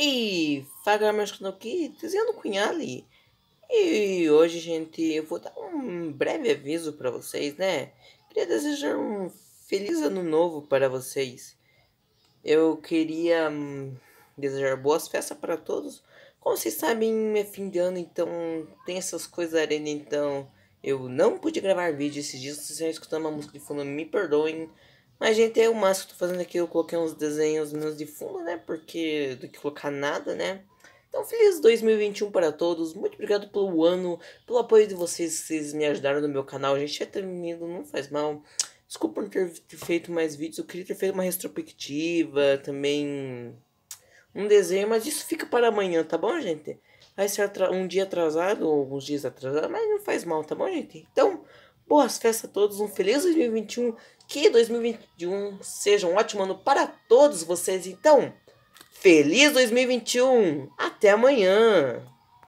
E Fagra mais aqui, dizendo Cunhali. E hoje, gente, eu vou dar um breve aviso para vocês, né? Queria desejar um feliz ano novo para vocês. Eu queria hum, desejar boas festas para todos. Como vocês sabem, é fim de ano, então tem essas coisas arena, então eu não pude gravar vídeo esses dias. Se vocês estão escutando uma música de fundo, me perdoem. Mas, gente, é o máximo que eu tô fazendo aqui, eu coloquei uns desenhos menos de fundo, né? Porque do que colocar nada, né? Então, feliz 2021 para todos. Muito obrigado pelo ano, pelo apoio de vocês. Vocês me ajudaram no meu canal. Gente, é tremendo, tá não faz mal. Desculpa não ter feito mais vídeos. Eu queria ter feito uma retrospectiva, também um desenho, mas isso fica para amanhã, tá bom, gente? Vai ser um dia atrasado, ou alguns dias atrasado, mas não faz mal, tá bom, gente? Então, Boas festas a todos, um feliz 2021. Que 2021 seja um ótimo ano para todos vocês. Então, feliz 2021. Até amanhã.